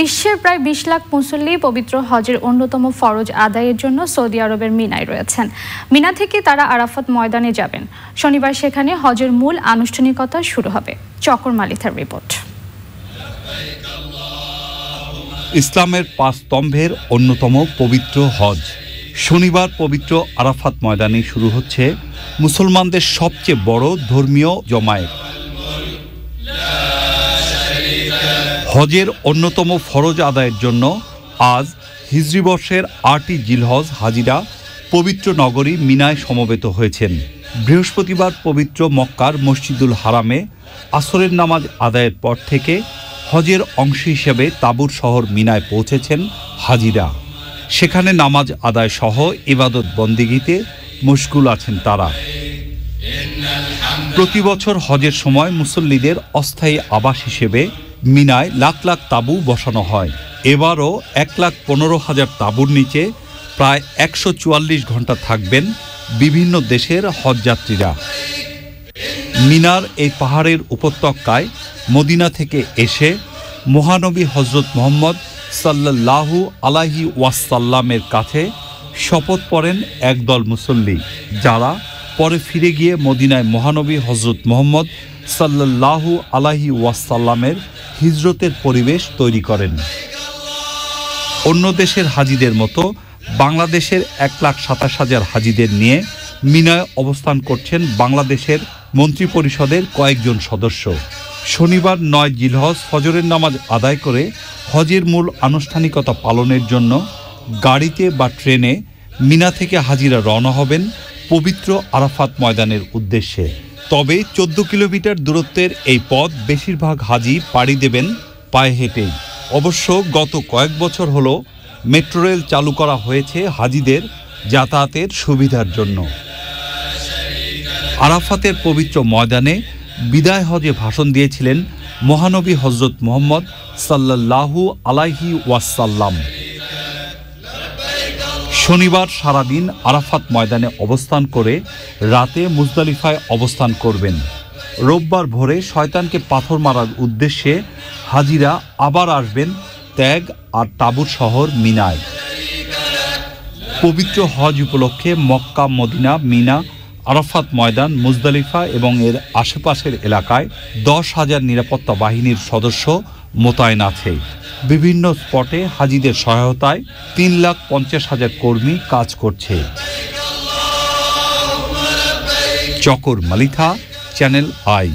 বিশ্বের প্রায় বিশ লাখ মুসল্লি পবিত্র হজের অন্যতম ফরজ আদায়ের জন্য সৌদি আরবের মিনায় রয়েছেন মিনা থেকে তারা আরাফত ময়দানে যাবেন শনিবার সেখানে হজের মূল আনুষ্ঠানিকতা শুরু হবে চকর মালিথার রিপোর্ট ইসলামের পাঁচ স্তম্ভের অন্যতম পবিত্র হজ শনিবার পবিত্র আরাফাত ময়দানে শুরু হচ্ছে মুসলমানদের সবচেয়ে বড় ধর্মীয় জমায়েত হজের অন্যতম ফরজ আদায়ের জন্য আজ হিজরি বর্ষের আটই জিলহজ হাজিরা পবিত্র নগরী মিনায় সমবেত হয়েছেন বৃহস্পতিবার পবিত্র মক্কার মসজিদুল হারামে আসরের নামাজ আদায়ের পর থেকে হজের অংশ হিসেবে তাবুর শহর মিনায় পৌঁছেছেন হাজিরা সেখানে নামাজ আদায় সহ ইবাদত বন্দিগিতে মুশকুল আছেন তারা প্রতি বছর হজের সময় মুসল্লিদের অস্থায়ী আবাস হিসেবে মিনায় লাখ লাখ তাঁবু বসানো হয় এবারও এক লাখ পনেরো হাজার তাঁবুর নিচে প্রায় একশো চুয়াল্লিশ ঘন্টা থাকবেন বিভিন্ন দেশের হজযাত্রীরা মিনার এই পাহাড়ের উপত্যকায় মদিনা থেকে এসে মহানবী হজরত মোহাম্মদ সাল্লাহু আলাহি ওয়াসাল্লামের কাছে শপথ পড়েন একদল মুসল্লি যারা পরে ফিরে গিয়ে মদিনায় মহানবী হজরত মোহাম্মদ সাল্লাহু আলাহি ওয়াসাল্লামের হিজরতের পরিবেশ তৈরি করেন অন্য দেশের হাজিদের মতো বাংলাদেশের এক লাখ সাতাশ হাজার হাজিদের নিয়ে মিনায় অবস্থান করছেন বাংলাদেশের মন্ত্রিপরিষদের কয়েকজন সদস্য শনিবার নয় জিলহজ ফজরের নামাজ আদায় করে হজের মূল আনুষ্ঠানিকতা পালনের জন্য গাড়িতে বা ট্রেনে মিনা থেকে হাজিরা রওনা হবেন পবিত্র আরাফাত ময়দানের উদ্দেশ্যে তবে চোদ্দ কিলোমিটার দূরত্বের এই পথ বেশিরভাগ হাজি পাড়ি দেবেন পায়ে হেঁটেই অবশ্য গত কয়েক বছর হলো মেট্রো রেল চালু করা হয়েছে হাজিদের যাতায়াতের সুবিধার জন্য আরাফাতের পবিত্র ময়দানে বিদায় হজে ভাষণ দিয়েছিলেন মহানবী হজরত মোহাম্মদ সাল্লাল্লাহু আলাইহি ওয়াসাল্লাম শনিবার সারাদিন আরাফাত ময়দানে অবস্থান করে রাতে মুজদালিফায় অবস্থান করবেন রোববার ভোরে শয়তানকে পাথর মারার উদ্দেশ্যে হাজিরা আবার আসবেন ত্যাগ আর তাবুর শহর মিনায় পবিত্র হজ উপলক্ষে মক্কা মদিনা মিনা আরাফাত ময়দান মুজদালিফা এবং এর আশেপাশের এলাকায় দশ হাজার নিরাপত্তা বাহিনীর সদস্য মোতায়েন আছে বিভিন্ন স্পটে হাজিদের সহায়তায় তিন লাখ পঞ্চাশ হাজার কর্মী কাজ করছে চকর মালিথা চ্যানেল আই